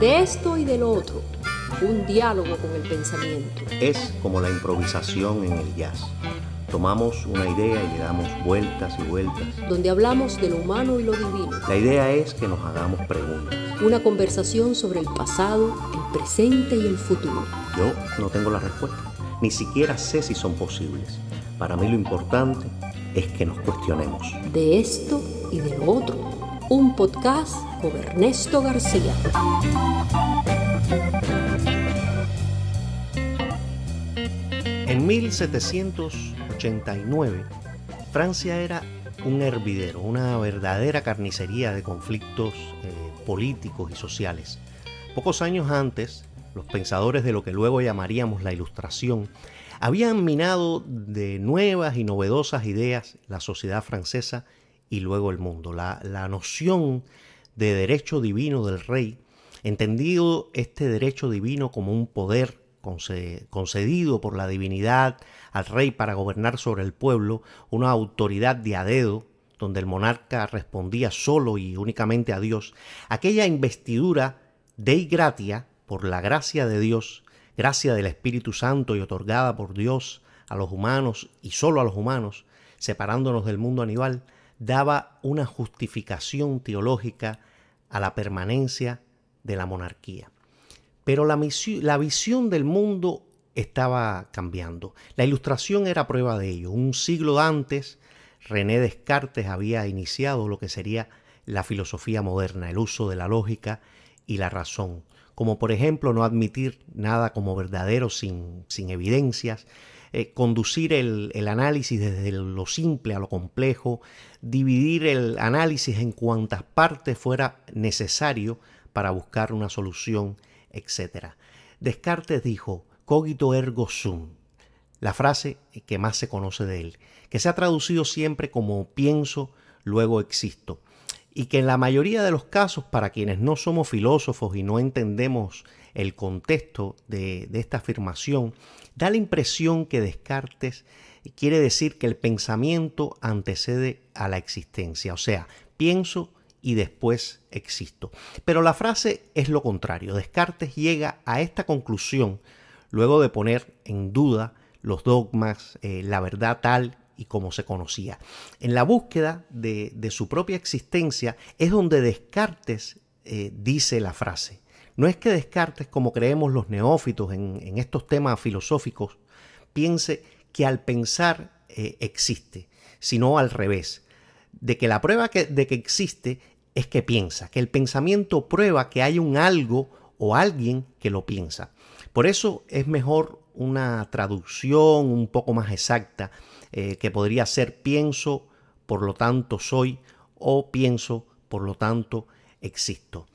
de esto y del otro, un diálogo con el pensamiento. Es como la improvisación en el jazz. Tomamos una idea y le damos vueltas y vueltas. Donde hablamos de lo humano y lo divino. La idea es que nos hagamos preguntas. Una conversación sobre el pasado, el presente y el futuro. Yo no tengo la respuesta. Ni siquiera sé si son posibles. Para mí lo importante es que nos cuestionemos. De esto y de lo otro un podcast con Ernesto García. En 1789, Francia era un hervidero, una verdadera carnicería de conflictos eh, políticos y sociales. Pocos años antes, los pensadores de lo que luego llamaríamos la Ilustración habían minado de nuevas y novedosas ideas la sociedad francesa y luego el mundo. La, la noción de derecho divino del rey, entendido este derecho divino como un poder concedido por la divinidad al rey para gobernar sobre el pueblo, una autoridad de adedo donde el monarca respondía solo y únicamente a Dios, aquella investidura y gratia, por la gracia de Dios, gracia del Espíritu Santo y otorgada por Dios a los humanos y solo a los humanos, separándonos del mundo animal, daba una justificación teológica a la permanencia de la monarquía. Pero la, visión del mundo estaba cambiando. La ilustración era prueba de ello. Un siglo antes, René Descartes había iniciado lo que sería la filosofía moderna, el uso de la lógica y la razón, como por ejemplo no admitir nada como verdadero sin evidencias, eh, conducir el, análisis desde lo simple a lo complejo, dividir el análisis en cuantas partes fuera necesario para buscar una solución, etc. Descartes dijo, cogito ergo sum, la frase que más se conoce de él, que se ha traducido siempre como pienso, luego existo y que en la mayoría de los casos, para quienes no somos filósofos y no entendemos el contexto de, de, esta afirmación, Da la impresión que Descartes quiere decir que el pensamiento antecede a la existencia, o sea, pienso y después existo. Pero la frase es lo contrario. Descartes llega a esta conclusión luego de poner en duda los dogmas, eh, la verdad tal y como se conocía. En la búsqueda de, su propia existencia es donde Descartes eh, dice la frase, no es que Descartes, como creemos los neófitos en, estos temas filosóficos, piense que al pensar eh, existe, sino al revés, de que la prueba de que existe es que piensa, que el pensamiento prueba que hay un algo o alguien que lo piensa. Por eso es mejor una traducción un poco más exacta eh, que podría ser pienso, por lo tanto soy, o pienso, por lo tanto existo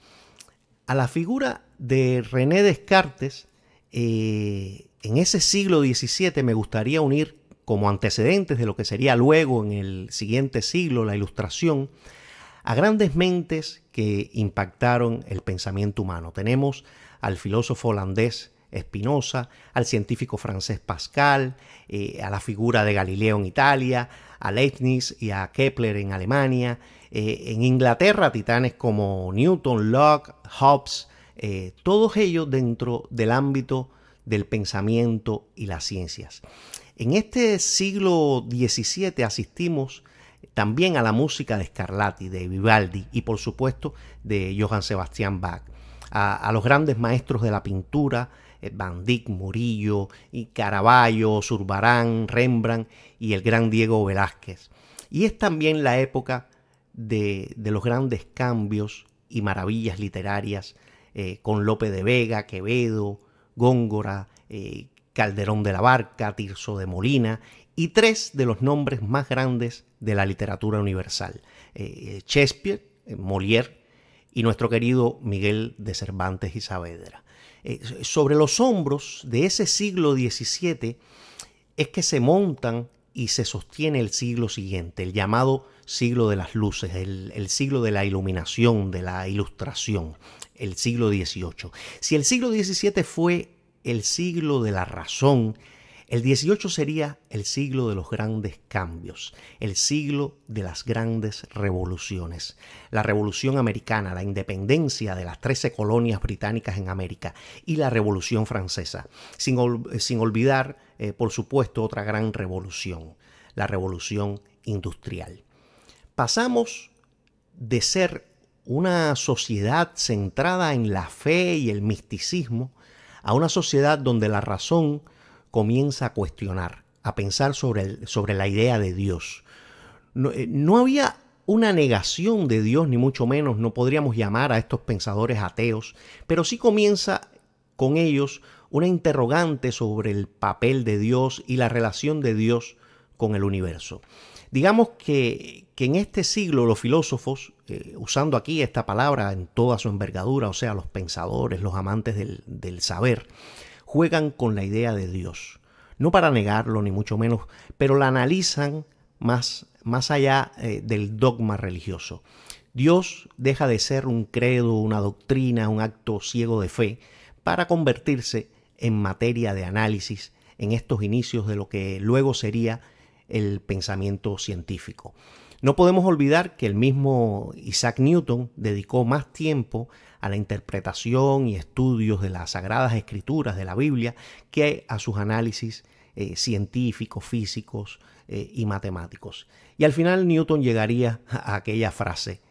a la figura de René Descartes, eh, en ese siglo XVII me gustaría unir como antecedentes de lo que sería luego en el siguiente siglo la ilustración, a grandes mentes que impactaron el pensamiento humano. Tenemos al filósofo holandés Spinoza, al científico francés Pascal, eh, a la figura de Galileo en Italia, a Leibniz y a Kepler en Alemania, eh, en Inglaterra, titanes como Newton, Locke, Hobbes, eh, todos ellos dentro del ámbito del pensamiento y las ciencias. En este siglo XVII asistimos también a la música de Scarlatti, de Vivaldi y por supuesto de Johann Sebastian Bach, a, los grandes maestros de la pintura, eh, Van Dyck, Murillo, y Caravaggio, Zurbarán, Rembrandt y el gran Diego Velázquez. Y es también la época de, los grandes cambios y maravillas literarias eh, con Lope de Vega, Quevedo, Góngora, eh, Calderón de la Barca, Tirso de Molina y tres de los nombres más grandes de la literatura universal, eh, Shakespeare, eh, Molière y nuestro querido Miguel de Cervantes y Saavedra. sobre los hombros de ese siglo XVII es que se montan y se sostiene el siglo siguiente, el llamado siglo de las luces, el, siglo de la iluminación, de la ilustración, el siglo XVIII. Si el siglo XVII fue el siglo de la razón, el XVIII sería el siglo de los grandes cambios, el siglo de las grandes revoluciones. La Revolución Americana, la independencia de las 13 colonias británicas en América y la Revolución Francesa, sin, eh, olvidar, eh, por supuesto, otra gran revolución, la Revolución Industrial pasamos de ser una sociedad centrada en la fe y el misticismo a una sociedad donde la razón comienza a cuestionar, a pensar sobre, sobre la idea de Dios. No, eh, no había una negación de Dios, ni mucho menos, no podríamos llamar a estos pensadores ateos, pero sí comienza con ellos una interrogante sobre el papel de Dios y la relación de Dios con el universo. Digamos que, que en este siglo los filósofos, eh, usando aquí esta palabra en toda su envergadura, o sea, los pensadores, los amantes del, saber, juegan con la idea de Dios. No para negarlo, ni mucho menos, pero la analizan más, más allá eh, del dogma religioso. Dios deja de ser un credo, una doctrina, un acto ciego de fe, para convertirse en materia de análisis en estos inicios de lo que luego sería el pensamiento científico. No podemos olvidar que el mismo Isaac Newton dedicó más tiempo a la interpretación y estudios de las sagradas escrituras de la Biblia que a sus análisis eh, científicos, físicos eh, y matemáticos. Y al final Newton llegaría a aquella frase,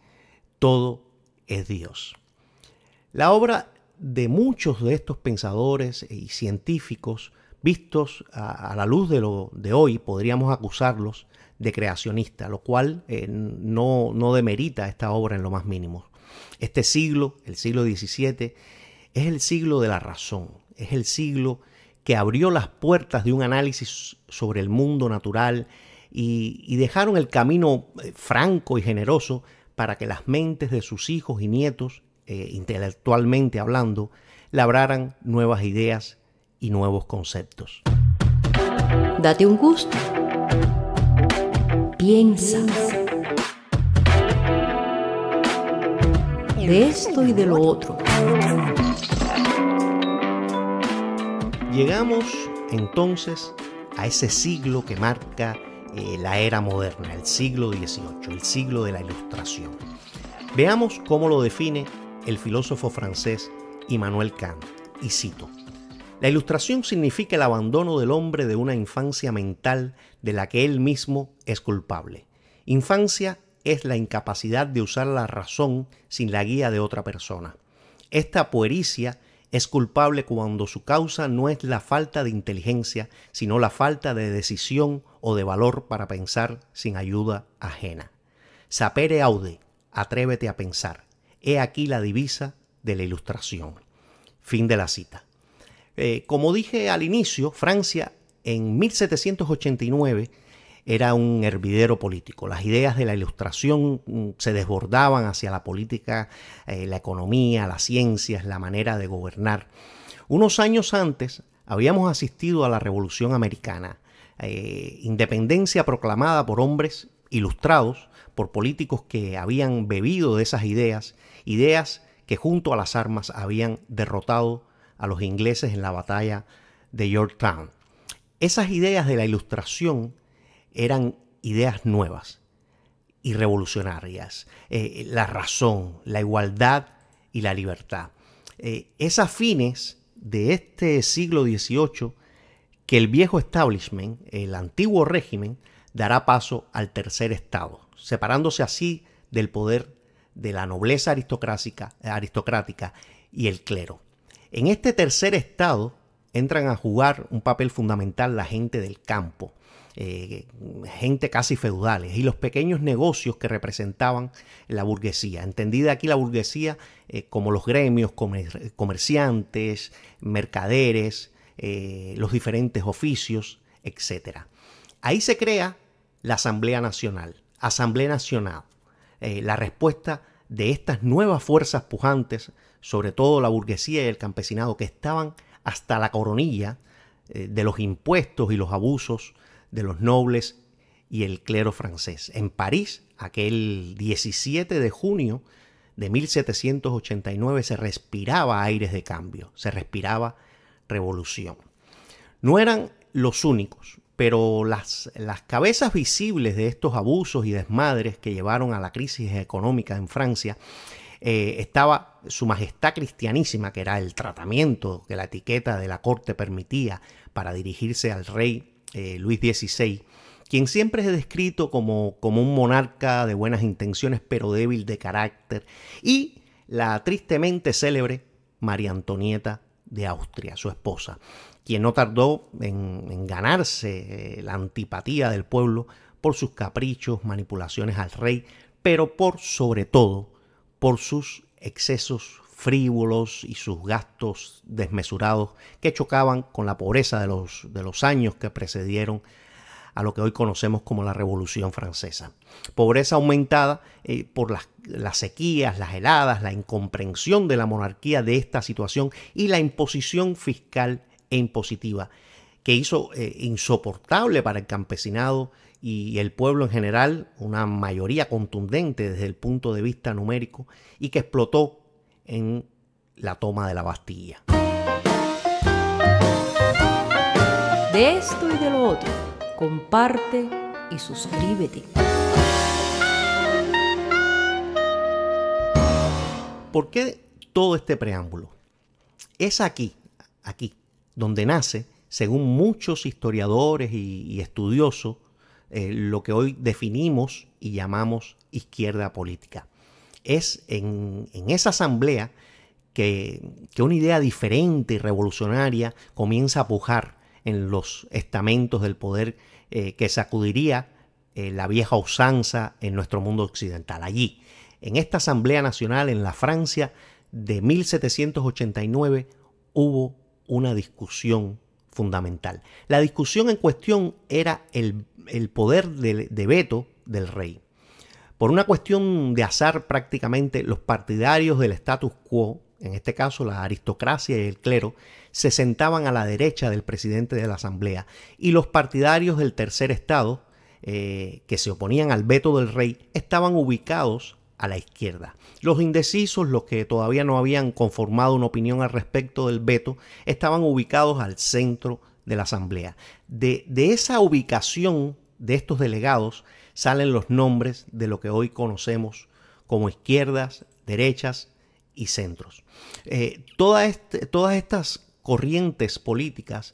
todo es Dios. La obra de muchos de estos pensadores y científicos, vistos a, a la luz de, lo, de hoy, podríamos acusarlos de creacionista, lo cual eh, no, demerita esta obra en lo más mínimo. Este siglo, el siglo XVII, es el siglo de la razón, es el siglo que abrió las puertas de un análisis sobre el mundo natural y, dejaron el camino eh, franco y generoso para que las mentes de sus hijos y nietos, eh, intelectualmente hablando, labraran nuevas ideas y nuevos conceptos. Date un gusto piensa. De esto y de lo otro. Llegamos entonces a ese siglo que marca eh, la era moderna, el siglo XVIII, el siglo de la Ilustración. Veamos cómo lo define el filósofo francés Immanuel Kant, y cito, la ilustración significa el abandono del hombre de una infancia mental de la que él mismo es culpable. Infancia es la incapacidad de usar la razón sin la guía de otra persona. Esta puericia es culpable cuando su causa no es la falta de inteligencia, sino la falta de decisión o de valor para pensar sin ayuda ajena. Sapere aude, atrévete a pensar. He aquí la divisa de la ilustración. Fin de la cita. Eh, como dije al inicio, Francia en 1789 era un hervidero político. Las ideas de la ilustración mm, se desbordaban hacia la política, eh, la economía, las ciencias, la manera de gobernar. Unos años antes habíamos asistido a la Revolución Americana, eh, independencia proclamada por hombres ilustrados, por políticos que habían bebido de esas ideas, ideas que junto a las armas habían derrotado a los ingleses en la batalla de Yorktown. Esas ideas de la ilustración eran ideas nuevas y revolucionarias, eh, la razón, la igualdad y la libertad. Eh, es a fines de este siglo XVIII que el viejo establishment, el antiguo régimen, dará paso al tercer estado, separándose así del poder de la nobleza aristocrática y el clero. En este tercer estado entran a jugar un papel fundamental la gente del campo, eh, gente casi feudales, y los pequeños negocios que representaban la burguesía. Entendida aquí la burguesía eh, como los gremios, comerciantes, mercaderes, eh, los diferentes oficios, etc. Ahí se crea la Asamblea Nacional, Asamblea Nacional, la respuesta de estas nuevas fuerzas pujantes sobre todo la burguesía y el campesinado, que estaban hasta la coronilla eh, de los impuestos y los abusos de los nobles y el clero francés. En París, aquel 17 de junio de 1789, se respiraba aires de cambio, se respiraba revolución. No eran los únicos, pero las, las cabezas visibles de estos abusos y desmadres que llevaron a la crisis económica en Francia eh, estaba Su Majestad Cristianísima, que era el tratamiento que la etiqueta de la corte permitía para dirigirse al rey eh, Luis XVI, quien siempre es descrito como, como un monarca de buenas intenciones pero débil de carácter, y la tristemente célebre María Antonieta de Austria, su esposa, quien no tardó en, en ganarse eh, la antipatía del pueblo por sus caprichos, manipulaciones al rey, pero por sobre todo por sus excesos frívolos y sus gastos desmesurados que chocaban con la pobreza de los, de los años que precedieron a lo que hoy conocemos como la Revolución Francesa. Pobreza aumentada eh, por las, sequías, las heladas, la incomprensión de la monarquía de esta situación y la imposición fiscal e impositiva que hizo eh, insoportable para el campesinado y el pueblo en general, una mayoría contundente desde el punto de vista numérico, y que explotó en la toma de la Bastilla. De esto y de lo otro, comparte y suscríbete. ¿Por qué todo este preámbulo? Es aquí, aquí, donde nace, según muchos historiadores y, y estudiosos, eh, lo que hoy definimos y llamamos izquierda política. Es en, esa asamblea que, una idea diferente y revolucionaria comienza a pujar en los estamentos del poder eh, que sacudiría eh, la vieja usanza en nuestro mundo occidental. Allí, en esta Asamblea Nacional en la Francia de 1789, hubo una discusión fundamental. La discusión en cuestión era el, poder de, veto del rey. Por una cuestión de azar prácticamente, los partidarios del status quo, en este caso la aristocracia y el clero, se sentaban a la derecha del presidente de la Asamblea y los partidarios del tercer estado, eh, que se oponían al veto del rey, estaban ubicados a la izquierda. Los indecisos, los que todavía no habían conformado una opinión al respecto del veto, estaban ubicados al centro de la Asamblea. De, esa ubicación de estos delegados salen los nombres de lo que hoy conocemos como izquierdas, derechas y centros. Eh, este, todas estas corrientes políticas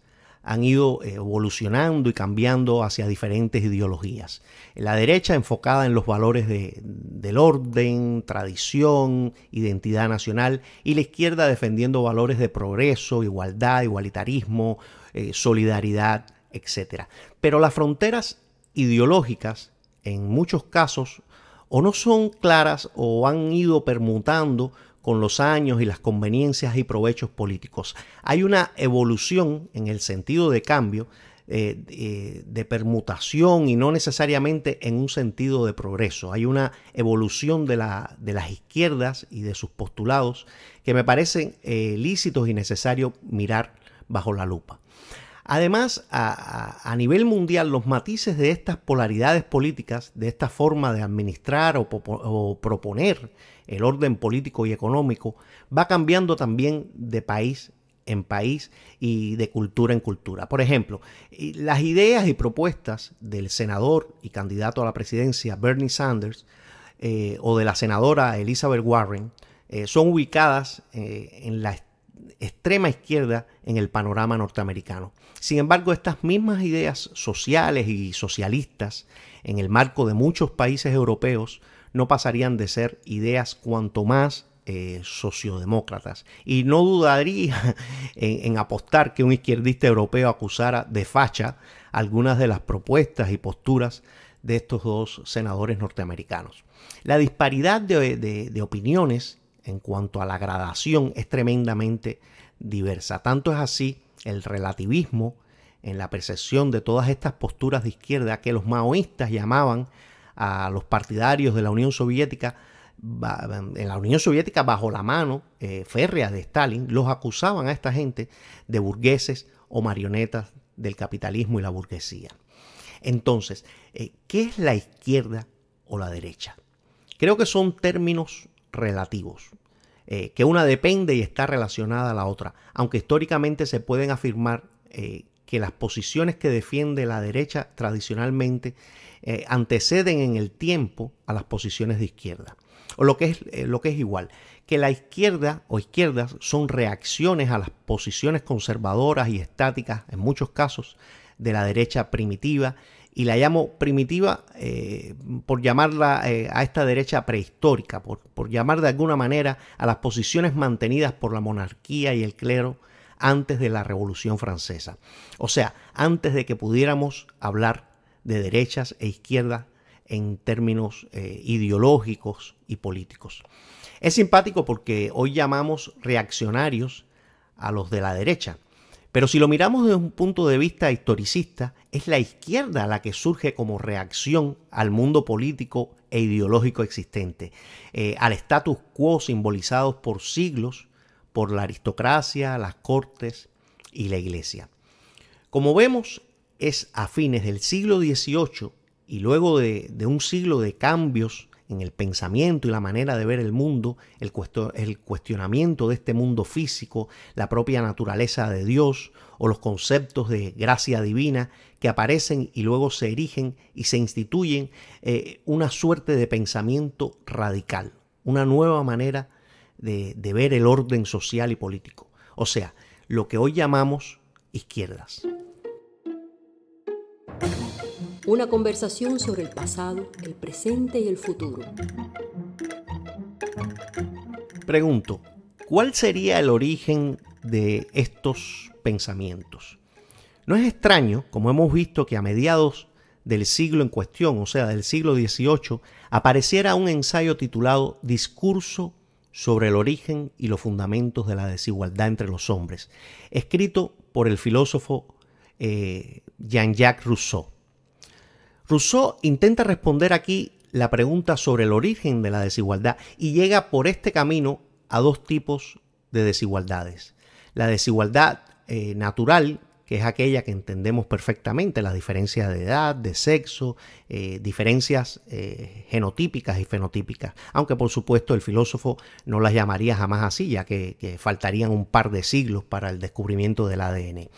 han ido evolucionando y cambiando hacia diferentes ideologías. La derecha enfocada en los valores del orden, tradición, identidad nacional y la izquierda defendiendo valores de progreso, igualdad, igualitarismo, eh, solidaridad, etc. Pero las fronteras ideológicas en muchos casos o no son claras o han ido permutando con los años y las conveniencias y provechos políticos. Hay una evolución en el sentido de cambio, eh, de permutación y no necesariamente en un sentido de progreso. Hay una evolución de, las izquierdas y de sus postulados que me parecen eh, lícitos y necesario mirar bajo la lupa. Además, a, nivel mundial, los matices de estas polaridades políticas, de esta forma de administrar o, proponer el orden político y económico, va cambiando también de país en país y de cultura en cultura. Por ejemplo, las ideas y propuestas del senador y candidato a la presidencia Bernie Sanders eh, o de la senadora Elizabeth Warren eh, son ubicadas eh, en la extrema izquierda en el panorama norteamericano. Sin embargo, estas mismas ideas sociales y socialistas en el marco de muchos países europeos no pasarían de ser ideas cuanto más eh, sociodemócratas. Y no dudaría en, apostar que un izquierdista europeo acusara de facha algunas de las propuestas y posturas de estos dos senadores norteamericanos. La disparidad de, de opiniones en cuanto a la gradación es tremendamente diversa. Tanto es así el relativismo en la percepción de todas estas posturas de izquierda que los maoístas llamaban a los partidarios de la Unión Soviética, en la Unión Soviética bajo la mano eh, férrea de Stalin, los acusaban a esta gente de burgueses o marionetas del capitalismo y la burguesía. Entonces, eh, ¿qué es la izquierda o la derecha? Creo que son términos relativos. Eh, que una depende y está relacionada a la otra, aunque históricamente se pueden afirmar eh, que las posiciones que defiende la derecha tradicionalmente eh, anteceden en el tiempo a las posiciones de izquierda. O lo que, es, lo que es igual, que la izquierda o izquierdas son reacciones a las posiciones conservadoras y estáticas, en muchos casos, de la derecha primitiva y la llamo primitiva eh, por llamarla eh, a esta derecha prehistórica, por, llamar de alguna manera a las posiciones mantenidas por la monarquía y el clero antes de la Revolución Francesa. O sea, antes de que pudiéramos hablar de derechas e izquierdas en términos eh, ideológicos y políticos. Es simpático porque hoy llamamos reaccionarios a los de la derecha pero si lo miramos desde un punto de vista historicista, es la izquierda la que surge como reacción al mundo político e ideológico existente, eh, al status quo simbolizado por siglos, por la aristocracia, las cortes y la iglesia. Como vemos, es a fines del siglo XVIII y luego de un siglo de cambios en el pensamiento y la manera de ver el mundo, el, cuestionamiento de este mundo físico, la propia naturaleza de Dios o los conceptos de gracia divina que aparecen y luego se erigen y se instituyen eh, una suerte de pensamiento radical, una nueva manera de ver el orden social y político. O sea, lo que hoy llamamos izquierdas. Una conversación sobre el pasado, el presente y el futuro. Pregunto, ¿cuál sería el origen de estos pensamientos? No es extraño, como hemos visto, que a mediados del siglo en cuestión, o sea, del siglo XVIII, apareciera un ensayo titulado Discurso sobre el origen y los fundamentos de la desigualdad entre los hombres, escrito por el filósofo eh, Jean-Jacques Rousseau. Rousseau intenta responder aquí la pregunta sobre el origen de la desigualdad y llega por este camino a dos tipos de desigualdades. La desigualdad eh, natural, que es aquella que entendemos perfectamente, las diferencias de edad, de sexo, eh, diferencias eh, genotípicas y fenotípicas, aunque por supuesto el filósofo no las llamaría jamás así, ya que faltarían un par de siglos para el descubrimiento del ADN.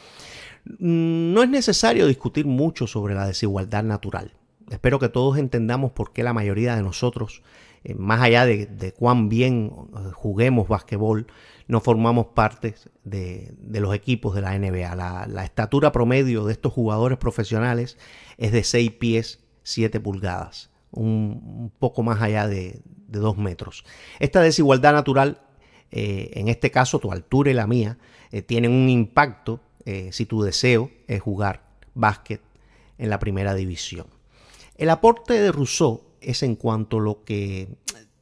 Mm, no es necesario discutir mucho sobre la desigualdad natural. Espero que todos entendamos por qué la mayoría de nosotros, eh, más allá de, cuán bien eh, juguemos basquetbol, no formamos parte de, los equipos de la NBA. La, estatura promedio de estos jugadores profesionales es de 6 pies 7 pulgadas, un, poco más allá de, 2 metros. Esta desigualdad natural, eh, en este caso tu altura y la mía, tienen un impacto eh, si tu deseo es jugar básquet en la primera división. El aporte de Rousseau es en cuanto a lo que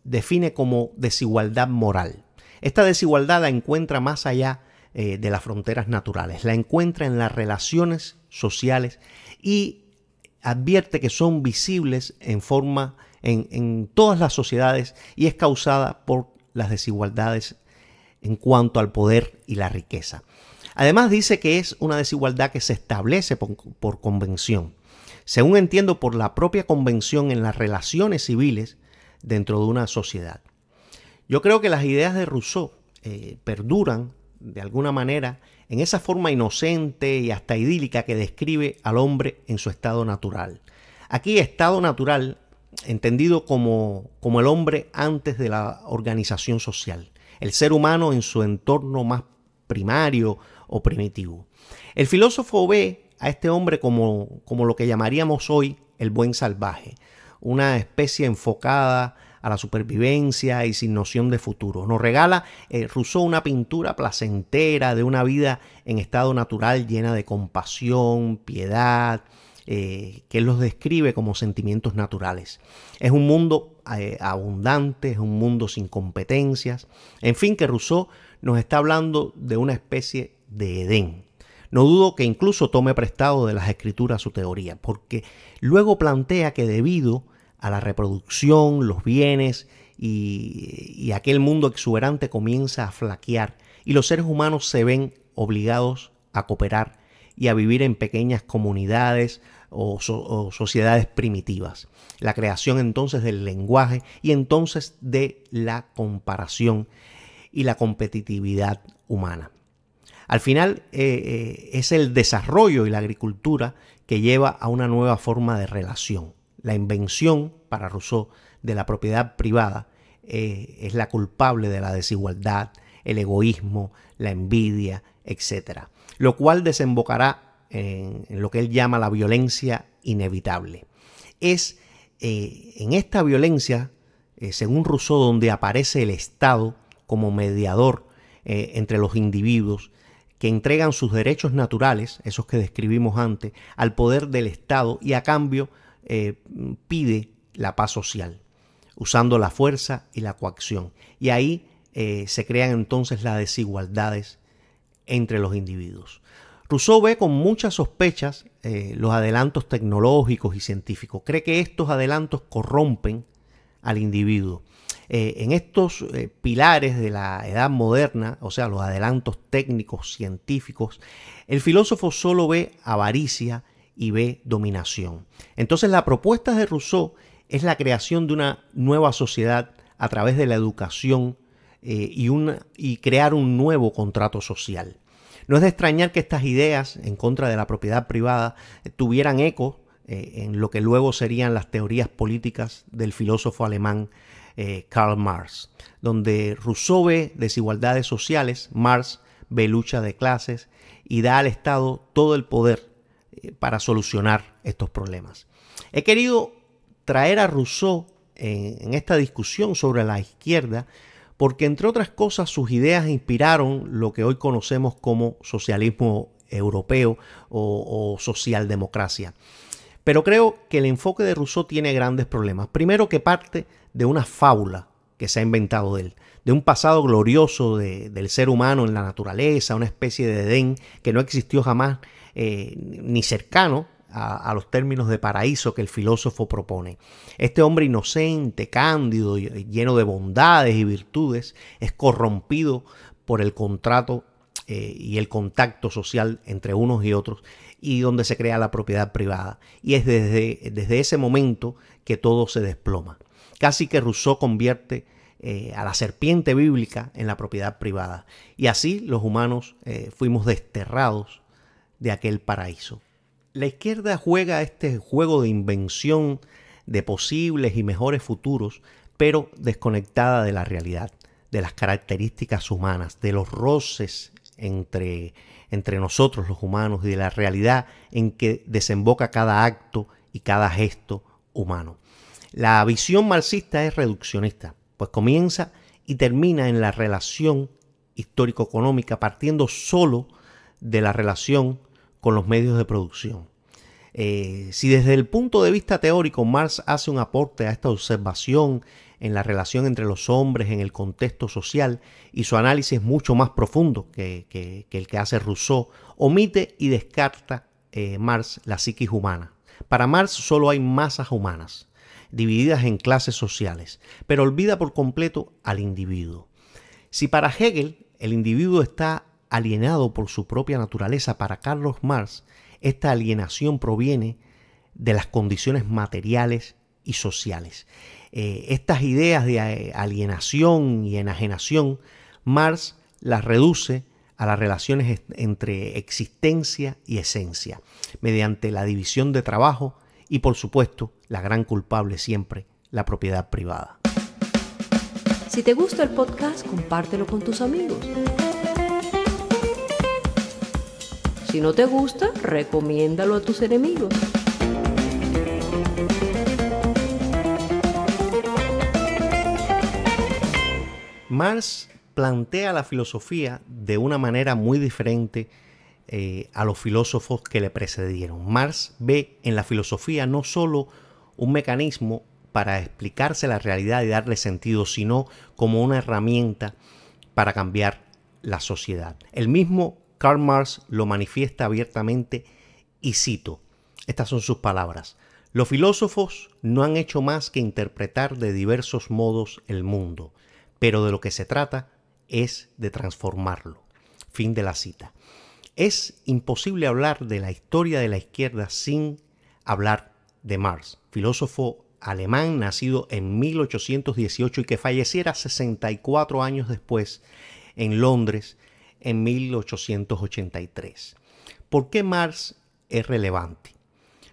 define como desigualdad moral. Esta desigualdad la encuentra más allá eh, de las fronteras naturales, la encuentra en las relaciones sociales y advierte que son visibles en forma en todas las sociedades y es causada por las desigualdades en cuanto al poder y la riqueza. Además dice que es una desigualdad que se establece por, convención. Según entiendo, por la propia convención en las relaciones civiles dentro de una sociedad. Yo creo que las ideas de Rousseau eh, perduran de alguna manera en esa forma inocente y hasta idílica que describe al hombre en su estado natural. Aquí estado natural entendido como, como el hombre antes de la organización social, el ser humano en su entorno más primario o primitivo. El filósofo ve a este hombre como, lo que llamaríamos hoy el buen salvaje, una especie enfocada a la supervivencia y sin noción de futuro. Nos regala eh, Rousseau una pintura placentera de una vida en estado natural llena de compasión, piedad, eh, que él los describe como sentimientos naturales. Es un mundo eh, abundante, es un mundo sin competencias. En fin, que Rousseau nos está hablando de una especie de Edén. No dudo que incluso tome prestado de las escrituras su teoría, porque luego plantea que debido a la reproducción, los bienes y, aquel mundo exuberante comienza a flaquear y los seres humanos se ven obligados a cooperar y a vivir en pequeñas comunidades o, sociedades primitivas. La creación entonces del lenguaje y entonces de la comparación y la competitividad humana. Al final eh, eh, es el desarrollo y la agricultura que lleva a una nueva forma de relación. La invención, para Rousseau, de la propiedad privada eh, es la culpable de la desigualdad, el egoísmo, la envidia, etc. Lo cual desembocará en, lo que él llama la violencia inevitable. Es en esta violencia, según Rousseau, donde aparece el Estado como mediador entre los individuos que entregan sus derechos naturales, esos que describimos antes, al poder del Estado y a cambio eh, pide la paz social, usando la fuerza y la coacción. Y ahí eh, se crean entonces las desigualdades entre los individuos. Rousseau ve con muchas sospechas eh, los adelantos tecnológicos y científicos. Cree que estos adelantos corrompen al individuo eh, en estos eh, pilares de la edad moderna, o sea, los adelantos técnicos, científicos, el filósofo solo ve avaricia y ve dominación. Entonces la propuesta de Rousseau es la creación de una nueva sociedad a través de la educación eh, y, y crear un nuevo contrato social. No es de extrañar que estas ideas en contra de la propiedad privada tuvieran eco en lo que luego serían las teorías políticas del filósofo alemán eh, Karl Marx, donde Rousseau ve desigualdades sociales, Marx ve lucha de clases y da al Estado todo el poder eh, para solucionar estos problemas. He querido traer a Rousseau eh, en, esta discusión sobre la izquierda porque entre otras cosas sus ideas inspiraron lo que hoy conocemos como socialismo europeo o, o, socialdemocracia. Pero creo que el enfoque de Rousseau tiene grandes problemas. Primero que parte de una fábula que se ha inventado de él, de un pasado glorioso de, del ser humano en la naturaleza, una especie de Edén que no existió jamás eh, ni cercano a, los términos de paraíso que el filósofo propone. Este hombre inocente, cándido, lleno de bondades y virtudes, es corrompido por el contrato eh, y el contacto social entre unos y otros y donde se crea la propiedad privada. Y es desde, desde ese momento que todo se desploma. Casi que Rousseau convierte eh, a la serpiente bíblica en la propiedad privada. Y así los humanos eh, fuimos desterrados de aquel paraíso. La izquierda juega este juego de invención de posibles y mejores futuros, pero desconectada de la realidad, de las características humanas, de los roces entre, entre nosotros los humanos y de la realidad en que desemboca cada acto y cada gesto humano. La visión marxista es reduccionista, pues comienza y termina en la relación histórico-económica, partiendo solo de la relación con los medios de producción. Eh, si desde el punto de vista teórico Marx hace un aporte a esta observación en la relación entre los hombres, en el contexto social, y su análisis es mucho más profundo que, el que hace Rousseau, omite y descarta eh, Marx la psiquis humana. Para Marx solo hay masas humanas, divididas en clases sociales, pero olvida por completo al individuo. Si para Hegel el individuo está alienado por su propia naturaleza, para Carlos Marx esta alienación proviene de las condiciones materiales y sociales. Eh, estas ideas de eh, alienación y enajenación, Marx las reduce a las relaciones entre existencia y esencia, mediante la división de trabajo y por supuesto la gran culpable siempre, la propiedad privada. Si te gusta el podcast, compártelo con tus amigos. Si no te gusta, recomiéndalo a tus enemigos. Marx plantea la filosofía de una manera muy diferente eh, a los filósofos que le precedieron. Marx ve en la filosofía no sólo un mecanismo para explicarse la realidad y darle sentido, sino como una herramienta para cambiar la sociedad. El mismo Karl Marx lo manifiesta abiertamente y cito, estas son sus palabras, los filósofos no han hecho más que interpretar de diversos modos el mundo, pero de lo que se trata es de transformarlo. Fin de la cita. Es imposible hablar de la historia de la izquierda sin hablar de Marx, filósofo alemán nacido en 1818 y que falleciera 64 años después en Londres en 1883. ¿Por qué Marx es relevante?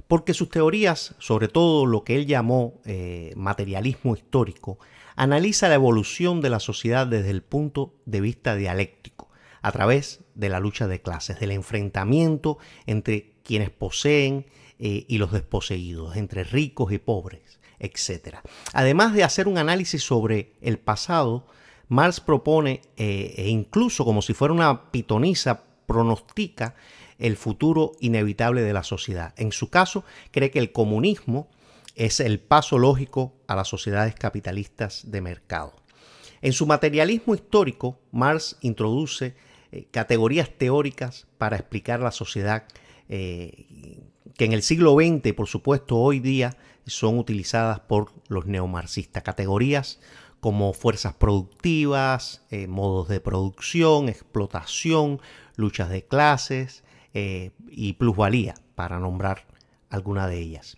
Porque sus teorías, sobre todo lo que él llamó eh, materialismo histórico, analiza la evolución de la sociedad desde el punto de vista dialéctico, a través de la lucha de clases, del enfrentamiento entre quienes poseen eh, y los desposeídos, entre ricos y pobres, etc. Además de hacer un análisis sobre el pasado, Marx propone, eh, e incluso como si fuera una pitonisa pronostica el futuro inevitable de la sociedad. En su caso, cree que el comunismo es el paso lógico a las sociedades capitalistas de mercado. En su materialismo histórico, Marx introduce eh, categorías teóricas para explicar la sociedad eh, que en el siglo XX, por supuesto, hoy día son utilizadas por los neomarxistas. Categorías como fuerzas productivas, eh, modos de producción, explotación, luchas de clases y plusvalía, para nombrar alguna de ellas.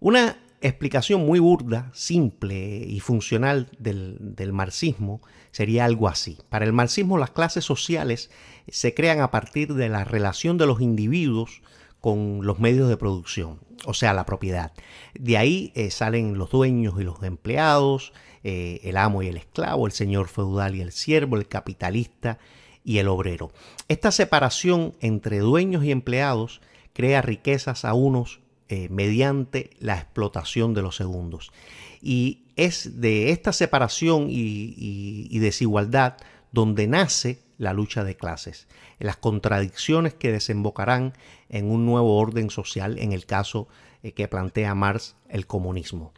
Una explicación muy burda, simple y funcional del, del marxismo sería algo así. Para el marxismo las clases sociales se crean a partir de la relación de los individuos con los medios de producción, o sea, la propiedad. De ahí eh, salen los dueños y los empleados, eh, el amo y el esclavo, el señor feudal y el siervo, el capitalista y el obrero. Esta separación entre dueños y empleados crea riquezas a unos eh, mediante la explotación de los segundos. Y es de esta separación y, desigualdad donde nace la lucha de clases, las contradicciones que desembocarán en un nuevo orden social en el caso eh, que plantea Marx el comunismo.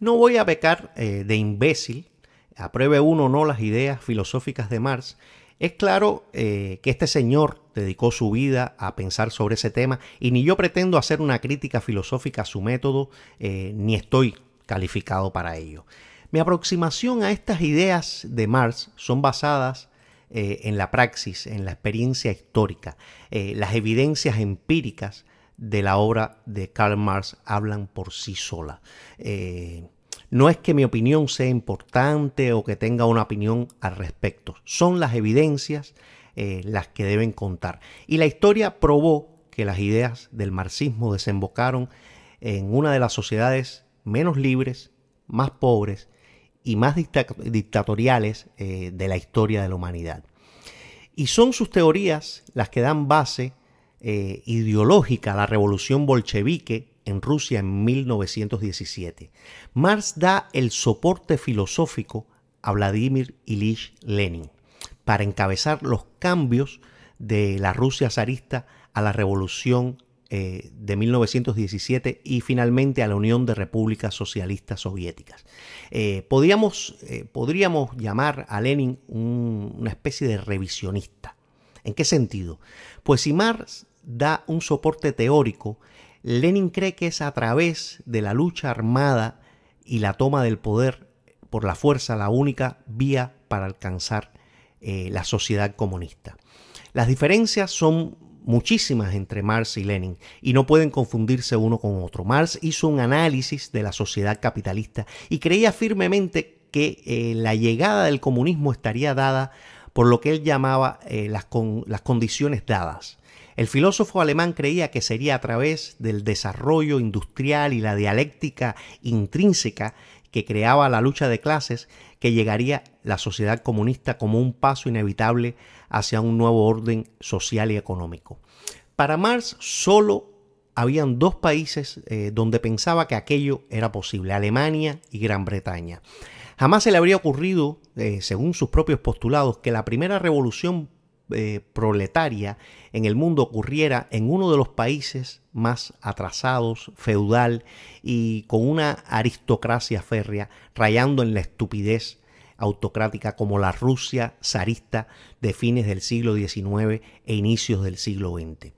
No voy a pecar eh, de imbécil, apruebe uno o no las ideas filosóficas de Marx, es claro eh, que este señor dedicó su vida a pensar sobre ese tema y ni yo pretendo hacer una crítica filosófica a su método, ni estoy calificado para ello. Mi aproximación a estas ideas de Marx son basadas eh, en la praxis, en la experiencia histórica. Eh, las evidencias empíricas de la obra de Karl Marx hablan por sí sola. Eh, no es que mi opinión sea importante o que tenga una opinión al respecto. Son las evidencias las que deben contar. Y la historia probó que las ideas del marxismo desembocaron en una de las sociedades menos libres, más pobres y más dictatoriales eh, de la historia de la humanidad. Y son sus teorías las que dan base eh, ideológica a la revolución bolchevique en Rusia en 1917. Marx da el soporte filosófico a Vladimir Ilich Lenin para encabezar los cambios de la Rusia zarista a la revolución eh, de 1917 y finalmente a la Unión de Repúblicas Socialistas Soviéticas. Eh, eh, podríamos llamar a Lenin una especie de revisionista. ¿En qué sentido? Pues si Marx da un soporte teórico, Lenin cree que es a través de la lucha armada y la toma del poder por la fuerza la única vía para alcanzar la sociedad comunista. Las diferencias son muchísimas entre Marx y Lenin, y no pueden confundirse uno con otro. Marx hizo un análisis de la sociedad capitalista y creía firmemente que eh, la llegada del comunismo estaría dada por lo que él llamaba eh, las, las condiciones dadas. El filósofo alemán creía que sería a través del desarrollo industrial y la dialéctica intrínseca que creaba la lucha de clases que llegaría la sociedad comunista como un paso inevitable hacia un nuevo orden social y económico. Para Marx solo habían dos países eh, donde pensaba que aquello era posible, Alemania y Gran Bretaña. Jamás se le habría ocurrido, eh, según sus propios postulados, que la primera revolución eh, proletaria en el mundo ocurriera en uno de los países más atrasados, feudal y con una aristocracia férrea, rayando en la estupidez autocrática como la Rusia zarista de fines del siglo XIX e inicios del siglo XX.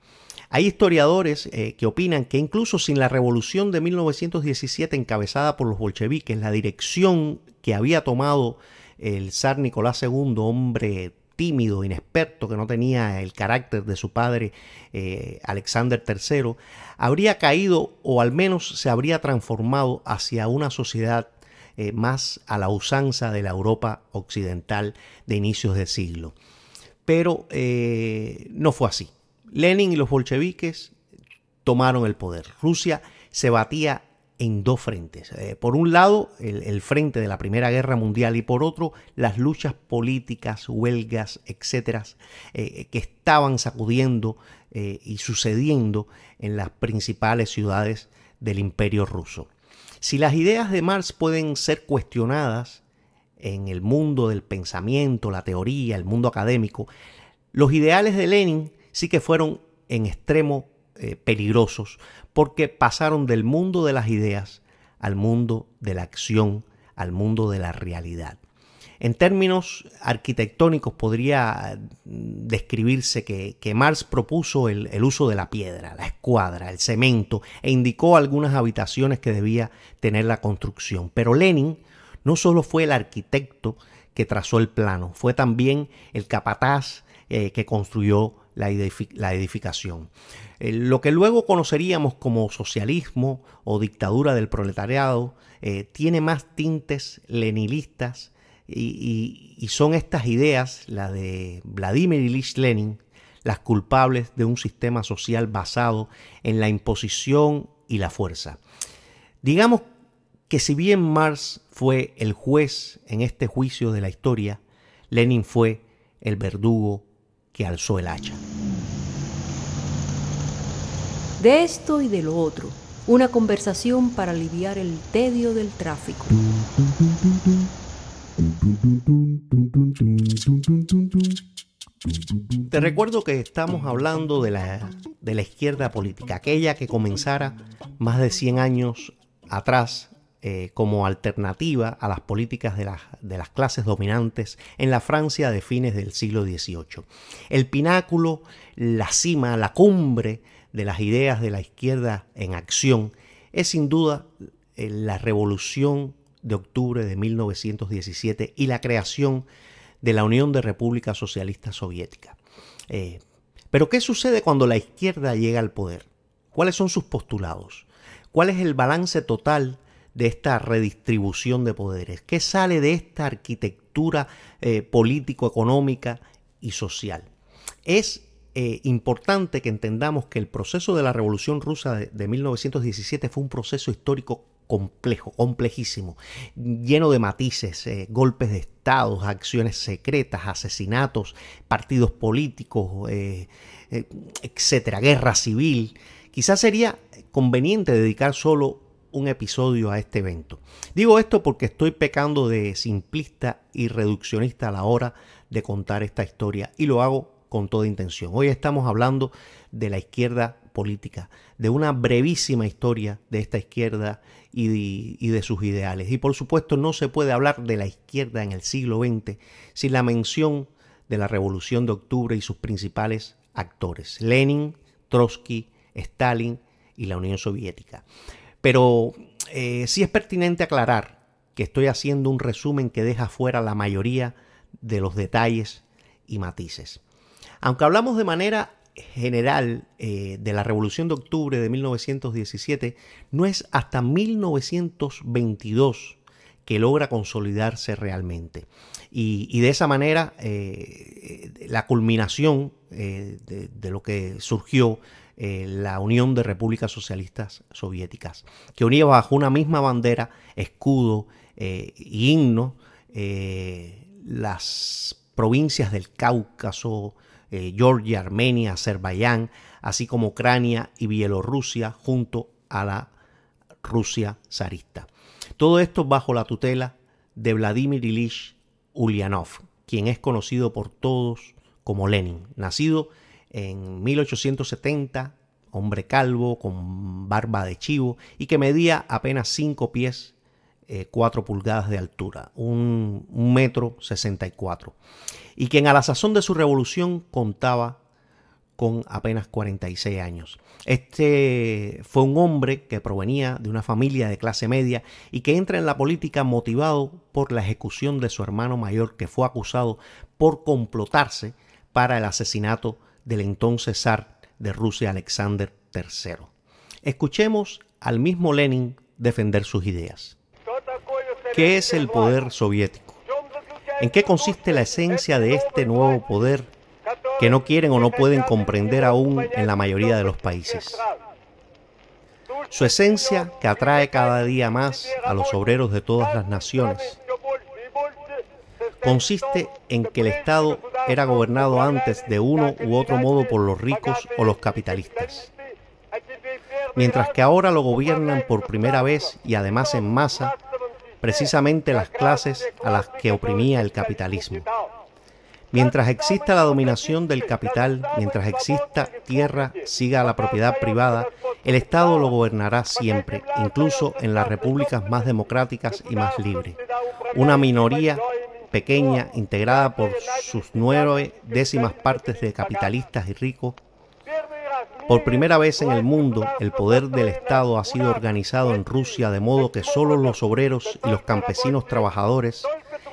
Hay historiadores eh, que opinan que incluso sin la revolución de 1917 encabezada por los bolcheviques, la dirección que había tomado el zar Nicolás II, hombre tímido, inexperto, que no tenía el carácter de su padre eh, Alexander III, habría caído o al menos se habría transformado hacia una sociedad eh, más a la usanza de la Europa occidental de inicios de siglo. Pero eh, no fue así. Lenin y los bolcheviques tomaron el poder. Rusia se batía en dos frentes. Eh, por un lado, el, frente de la Primera Guerra Mundial y por otro, las luchas políticas, huelgas, etcétera, que estaban sacudiendo y sucediendo en las principales ciudades del Imperio Ruso. Si las ideas de Marx pueden ser cuestionadas en el mundo del pensamiento, la teoría, el mundo académico, los ideales de Lenin sí que fueron en extremo eh, peligrosos porque pasaron del mundo de las ideas al mundo de la acción, al mundo de la realidad. En términos arquitectónicos podría mm, describirse que, Marx propuso el, uso de la piedra, la escuadra, el cemento e indicó algunas habitaciones que debía tener la construcción. Pero Lenin no solo fue el arquitecto que trazó el plano, fue también el capataz eh, que construyó la, edificación. Eh, lo que luego conoceríamos como socialismo o dictadura del proletariado eh, tiene más tintes leninistas y, son estas ideas, las de Vladimir Ilyich Lenin, las culpables de un sistema social basado en la imposición y la fuerza. Digamos que si bien Marx fue el juez en este juicio de la historia, Lenin fue el verdugo que alzó el hacha. De esto y de lo otro, una conversación para aliviar el tedio del tráfico. Te recuerdo que estamos hablando de la, de la izquierda política, aquella que comenzara más de 100 años atrás eh, como alternativa a las políticas de, de las clases dominantes en la Francia de fines del siglo XVIII. El pináculo, la cima, la cumbre de las ideas de la izquierda en acción es sin duda eh, la revolución de octubre de 1917 y la creación de la Unión de República Socialista Soviética. Eh, pero ¿qué sucede cuando la izquierda llega al poder? ¿Cuáles son sus postulados? ¿Cuál es el balance total de esta redistribución de poderes? ¿Qué sale de esta arquitectura eh, político-económica y social? Es eh, importante que entendamos que el proceso de la Revolución Rusa de, de 1917 fue un proceso histórico complejo, complejísimo, lleno de matices, eh, golpes de estado, acciones secretas, asesinatos, partidos políticos, eh, eh, etcétera, guerra civil. Quizás sería conveniente dedicar solo un episodio a este evento. Digo esto porque estoy pecando de simplista y reduccionista a la hora de contar esta historia y lo hago con toda intención. Hoy estamos hablando de la izquierda política, de una brevísima historia de esta izquierda y de, sus ideales. Y por supuesto no se puede hablar de la izquierda en el siglo XX sin la mención de la Revolución de Octubre y sus principales actores, Lenin, Trotsky, Stalin y la Unión Soviética. Pero eh, sí es pertinente aclarar que estoy haciendo un resumen que deja fuera la mayoría de los detalles y matices. Aunque hablamos de manera general eh, de la Revolución de Octubre de 1917, no es hasta 1922 que logra consolidarse realmente. Y, de esa manera, eh, la culminación eh, de, de, lo que surgió la Unión de Repúblicas Socialistas Soviéticas, que unía bajo una misma bandera, escudo y himno las provincias del Cáucaso, eh, Georgia, Armenia, Azerbaiyán, así como Ucrania y Bielorrusia junto a la Rusia zarista. Todo esto bajo la tutela de Vladimir Ilyich Ulyanov, quien es conocido por todos como Lenin, nacido en 1870, hombre calvo con barba de chivo y que medía apenas cinco pies eh, cuatro 4 pulgadas de altura, un, un, metro 64, y quien a la sazón de su revolución contaba con apenas 46 años. Este fue un hombre que provenía de una familia de clase media y que entra en la política motivado por la ejecución de su hermano mayor que fue acusado por complotarse para el asesinato del entonces zar de Rusia Alexander III. Escuchemos al mismo Lenin defender sus ideas. ¿Qué es el poder soviético? ¿En qué consiste la esencia de este nuevo poder que no quieren o no pueden comprender aún en la mayoría de los países? Su esencia que atrae cada día más a los obreros de todas las naciones consiste en que el Estado era gobernado antes de uno u otro modo por los ricos o los capitalistas mientras que ahora lo gobiernan por primera vez y además en masa precisamente las clases a las que oprimía el capitalismo. Mientras exista la dominación del capital, mientras exista tierra, siga la propiedad privada, el Estado lo gobernará siempre, incluso en las repúblicas más democráticas y más libres. Una minoría pequeña, integrada por sus nueve décimas partes de capitalistas y ricos, por primera vez en el mundo, el poder del Estado ha sido organizado en Rusia de modo que solo los obreros y los campesinos trabajadores,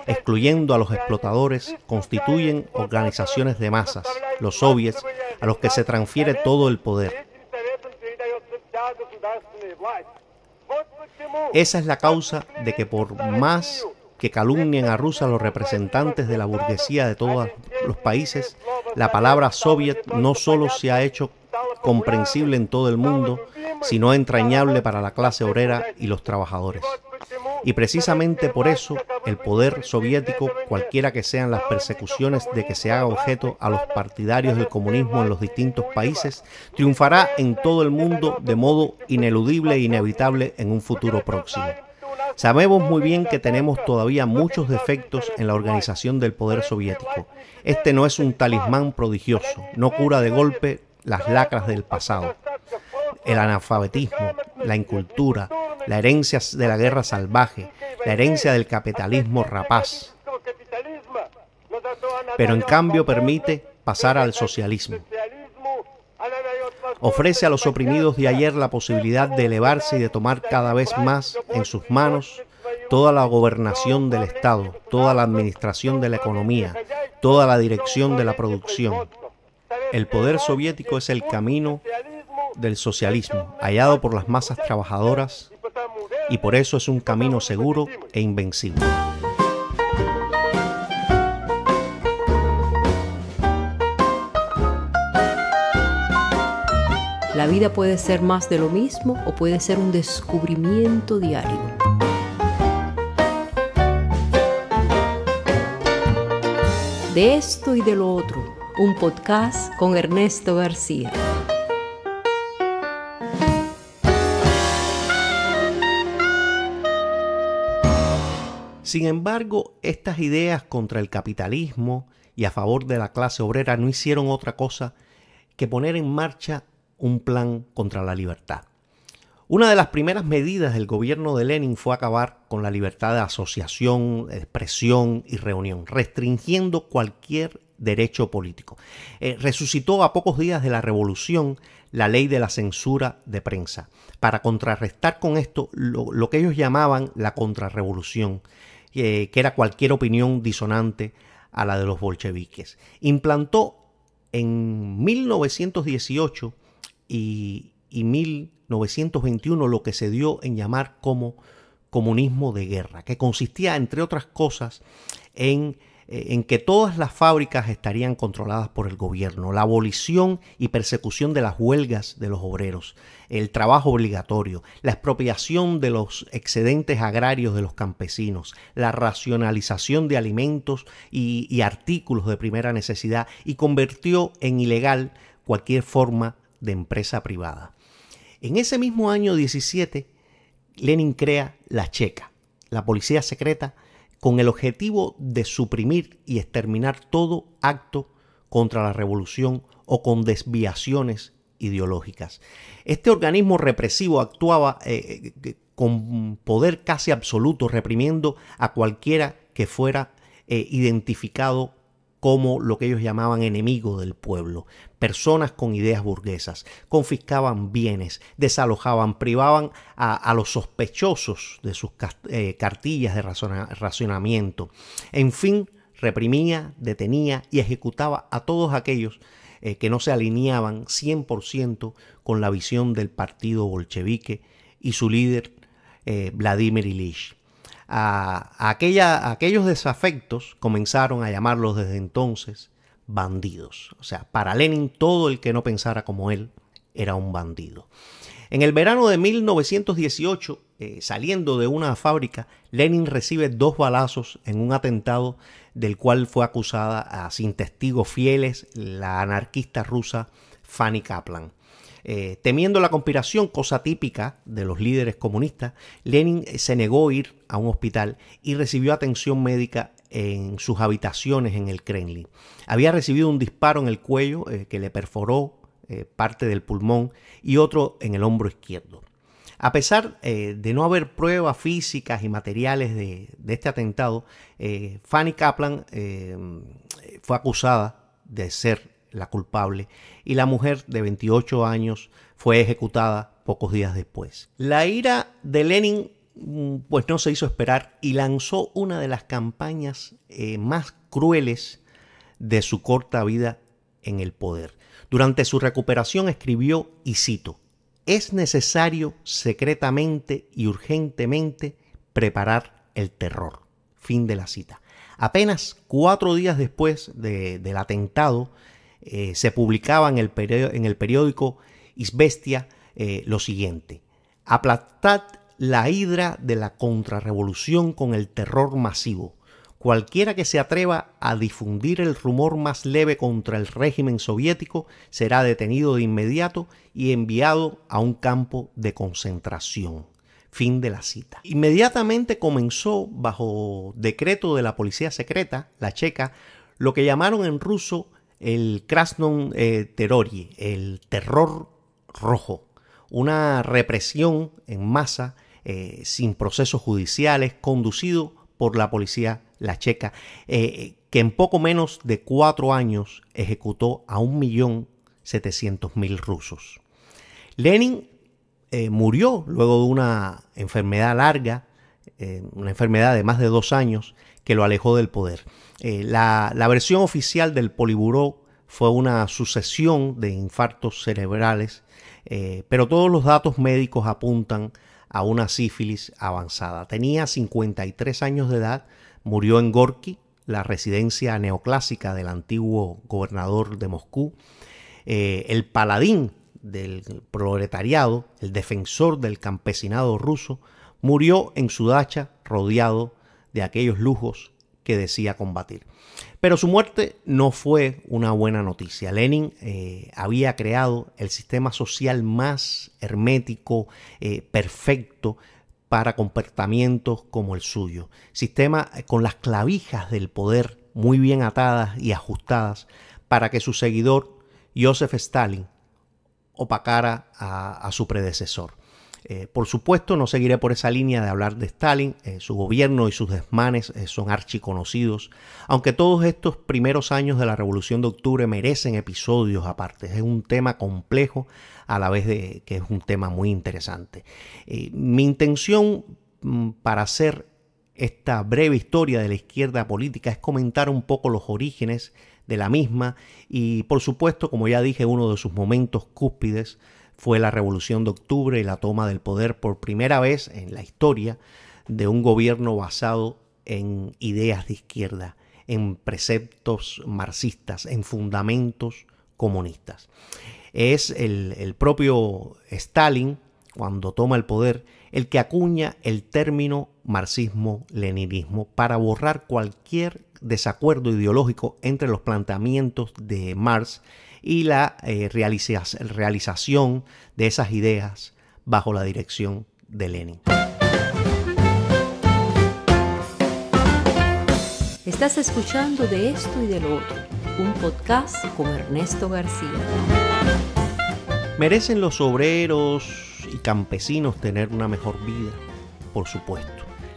excluyendo a los explotadores, constituyen organizaciones de masas, los soviets, a los que se transfiere todo el poder. Esa es la causa de que por más que calumnien a Rusia los representantes de la burguesía de todos los países, la palabra soviet no solo se ha hecho comprensible en todo el mundo, sino entrañable para la clase obrera y los trabajadores. Y precisamente por eso el poder soviético, cualquiera que sean las persecuciones de que se haga objeto a los partidarios del comunismo en los distintos países, triunfará en todo el mundo de modo ineludible e inevitable en un futuro próximo. Sabemos muy bien que tenemos todavía muchos defectos en la organización del poder soviético. Este no es un talismán prodigioso, no cura de golpe las lacras del pasado, el analfabetismo, la incultura, la herencia de la guerra salvaje, la herencia del capitalismo rapaz. Pero en cambio permite pasar al socialismo. Ofrece a los oprimidos de ayer la posibilidad de elevarse y de tomar cada vez más en sus manos toda la gobernación del Estado, toda la administración de la economía, toda la dirección de la producción, el poder soviético es el camino del socialismo, hallado por las masas trabajadoras, y por eso es un camino seguro e invencible. La vida puede ser más de lo mismo o puede ser un descubrimiento diario. De esto y de lo otro un podcast con Ernesto García. Sin embargo, estas ideas contra el capitalismo y a favor de la clase obrera no hicieron otra cosa que poner en marcha un plan contra la libertad. Una de las primeras medidas del gobierno de Lenin fue acabar con la libertad de asociación, expresión y reunión, restringiendo cualquier derecho político. Eh, resucitó a pocos días de la revolución la ley de la censura de prensa, para contrarrestar con esto lo, que ellos llamaban la contrarrevolución, eh, que era cualquier opinión disonante a la de los bolcheviques. Implantó en 1918 y, y 1921 lo que se dio en llamar como comunismo de guerra, que consistía, entre otras cosas, en eh, en que todas las fábricas estarían controladas por el gobierno, la abolición y persecución de las huelgas de los obreros, el trabajo obligatorio, la expropiación de los excedentes agrarios de los campesinos, la racionalización de alimentos y, artículos de primera necesidad y convirtió en ilegal cualquier forma de empresa privada. En ese mismo año 17, Lenin crea la Checa, la policía secreta con el objetivo de suprimir y exterminar todo acto contra la revolución o con desviaciones ideológicas. Este organismo represivo actuaba eh, eh, con poder casi absoluto, reprimiendo a cualquiera que fuera eh, identificado como lo que ellos llamaban enemigos del pueblo, personas con ideas burguesas, confiscaban bienes, desalojaban, privaban a, los sospechosos de sus eh, cartillas de racionamiento, en fin, reprimía, detenía y ejecutaba a todos aquellos eh, que no se alineaban 100% con la visión del partido bolchevique y su líder eh, Vladimir Ilich a, aquella, aquellos desafectos comenzaron a llamarlos desde entonces bandidos. O sea, para Lenin todo el que no pensara como él era un bandido. En el verano de 1918, eh, saliendo de una fábrica, Lenin recibe dos balazos en un atentado del cual fue acusada a ah, sin testigos fieles la anarquista rusa Fanny Kaplan. Eh, temiendo la conspiración, cosa típica de los líderes comunistas, Lenin eh, se negó a ir a un hospital y recibió atención médica en sus habitaciones en el Kremlin. Había recibido un disparo en el cuello eh, que le perforó parte del pulmón y otro en el hombro izquierdo. A pesar de no haber pruebas físicas y materiales de, de este atentado, Fanny Kaplan fue acusada de ser la culpable, y la mujer de 28 años fue ejecutada pocos días después. La ira de Lenin mm, pues no se hizo esperar y lanzó una de las campañas eh, más crueles de su corta vida en el poder. Durante su recuperación escribió, y cito, es necesario secretamente y urgentemente preparar el terror. Fin de la cita. Apenas cuatro días después del atentado, eh, se publicaba en el, periódico, en Isbestia eh, lo siguiente. Aplastad la hidra de la contrarrevolución con el terror masivo. Cualquiera que se atreva a difundir el rumor más leve contra el régimen soviético será detenido de inmediato y enviado a un campo de concentración. Fin de la cita. Inmediatamente comenzó, bajo decreto de la policía secreta, la checa, lo que llamaron en ruso el Krasnon eh, Terori, el terror rojo, una represión en masa eh, sin procesos judiciales conducido por la policía la checa, eh, que en poco menos de cuatro años ejecutó a 1.700.000 rusos. Lenin murió luego de una enfermedad larga, una enfermedad de más de dos años, que lo alejó del poder. Eh, la, versión oficial del Poliburó fue una sucesión de infartos cerebrales, eh, pero todos los datos médicos apuntan a una sífilis avanzada. Tenía 53 años de edad, murió en Gorki, la residencia neoclásica del antiguo gobernador de Moscú. Eh, el paladín del proletariado, el defensor del campesinado ruso, murió en su dacha rodeado de aquellos lujos que decía combatir. Pero su muerte no fue una buena noticia. Lenin eh, había creado el sistema social más hermético, eh, perfecto, para comportamientos como el suyo. Sistema eh, con las clavijas del poder muy bien atadas y ajustadas para que su seguidor, Joseph Stalin, opacara a su predecesor. Eh, por supuesto, no seguiré por esa línea de hablar de Stalin, eh, su gobierno y sus desmanes eh, son archiconocidos, aunque todos estos primeros años de la Revolución de Octubre merecen episodios aparte, es un tema complejo a la vez de que es un tema muy interesante. mi intención mm, para hacer esta breve historia de la izquierda política es comentar un poco los orígenes de la misma y por supuesto, como ya dije, uno de sus momentos cúspides, fue la Revolución de Octubre y la toma del poder por primera vez en la historia de un gobierno basado en ideas de izquierda, en preceptos marxistas, en fundamentos comunistas. Es el, el propio Stalin, cuando toma el poder, el que acuña el término marxismo-leninismo para borrar cualquier desacuerdo ideológico entre los planteamientos de Marx y la eh, realización de esas ideas bajo la dirección de Lenin. Estás escuchando de esto y del otro, un podcast con Ernesto García. ¿Merecen los obreros y campesinos tener una mejor vida? Por supuesto.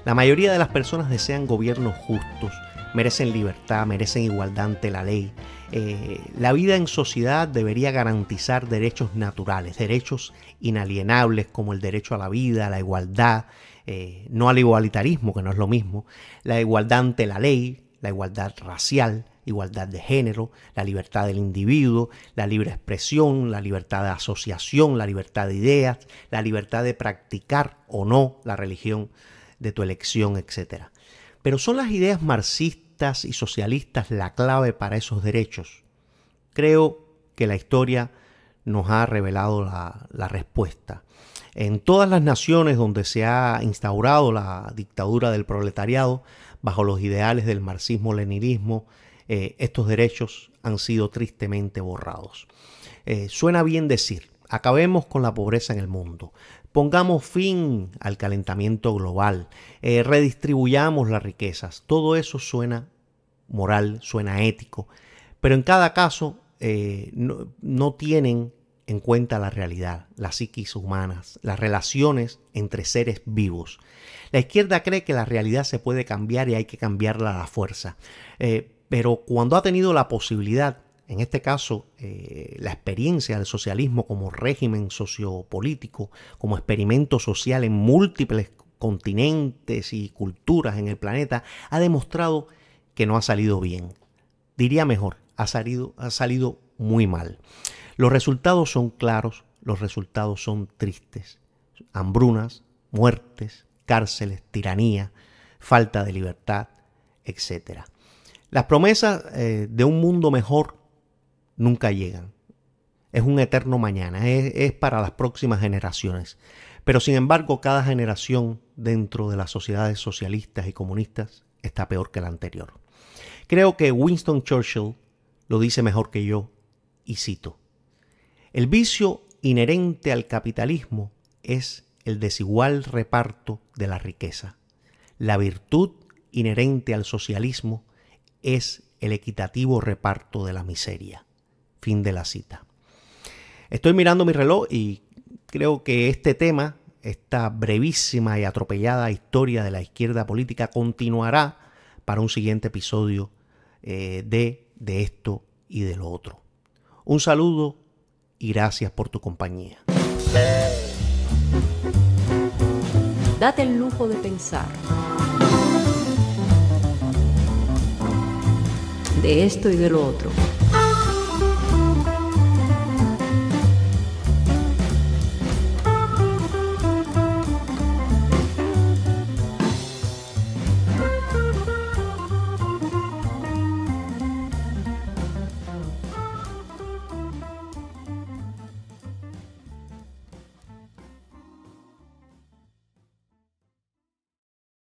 La mayoría de las personas desean gobiernos justos merecen libertad, merecen igualdad ante la ley. Eh, la vida en sociedad debería garantizar derechos naturales, derechos inalienables como el derecho a la vida, a la igualdad, eh, no al igualitarismo, que no es lo mismo, la igualdad ante la ley, la igualdad racial, igualdad de género, la libertad del individuo, la libre expresión, la libertad de asociación, la libertad de ideas, la libertad de practicar o no la religión de tu elección, etc. Pero ¿son las ideas marxistas y socialistas la clave para esos derechos? Creo que la historia nos ha revelado la, respuesta. En todas las naciones donde se ha instaurado la dictadura del proletariado, bajo los ideales del marxismo-leninismo, eh, estos derechos han sido tristemente borrados. Eh, suena bien decir, acabemos con la pobreza en el mundo, Pongamos fin al calentamiento global, eh, redistribuyamos las riquezas. Todo eso suena moral, suena ético, pero en cada caso eh, no, tienen en cuenta la realidad, las psiquis humanas, las relaciones entre seres vivos. La izquierda cree que la realidad se puede cambiar y hay que cambiarla a la fuerza, eh, pero cuando ha tenido la posibilidad en este caso, eh, la experiencia del socialismo como régimen sociopolítico, como experimento social en múltiples continentes y culturas en el planeta, ha demostrado que no ha salido bien. Diría mejor, ha salido, ha salido muy mal. Los resultados son claros, los resultados son tristes. Hambrunas, muertes, cárceles, tiranía, falta de libertad, etc. Las promesas eh, de un mundo mejor nunca llegan. Es un eterno mañana, es, para las próximas generaciones. Pero sin embargo, cada generación dentro de las sociedades socialistas y comunistas está peor que la anterior. Creo que Winston Churchill lo dice mejor que yo, y cito, el vicio inherente al capitalismo es el desigual reparto de la riqueza. La virtud inherente al socialismo es el equitativo reparto de la miseria. Fin de la cita. Estoy mirando mi reloj y creo que este tema, esta brevísima y atropellada historia de la izquierda política continuará para un siguiente episodio eh, de, de esto y de lo otro. Un saludo y gracias por tu compañía. Date el lujo de pensar. De esto y de lo otro.